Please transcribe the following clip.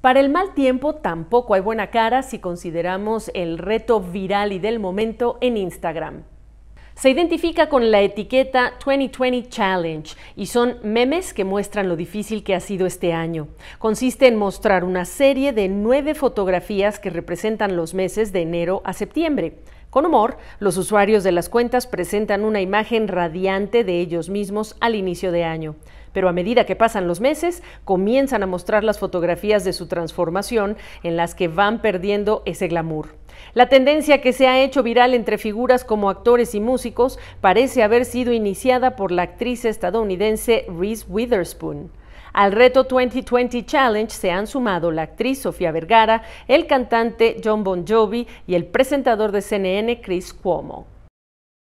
Para el mal tiempo tampoco hay buena cara si consideramos el reto viral y del momento en Instagram. Se identifica con la etiqueta 2020 Challenge y son memes que muestran lo difícil que ha sido este año. Consiste en mostrar una serie de nueve fotografías que representan los meses de enero a septiembre. Con humor, los usuarios de las cuentas presentan una imagen radiante de ellos mismos al inicio de año, pero a medida que pasan los meses, comienzan a mostrar las fotografías de su transformación en las que van perdiendo ese glamour. La tendencia que se ha hecho viral entre figuras como actores y músicos parece haber sido iniciada por la actriz estadounidense Reese Witherspoon. Al reto 2020 Challenge se han sumado la actriz Sofía Vergara, el cantante John Bon Jovi y el presentador de CNN Chris Cuomo.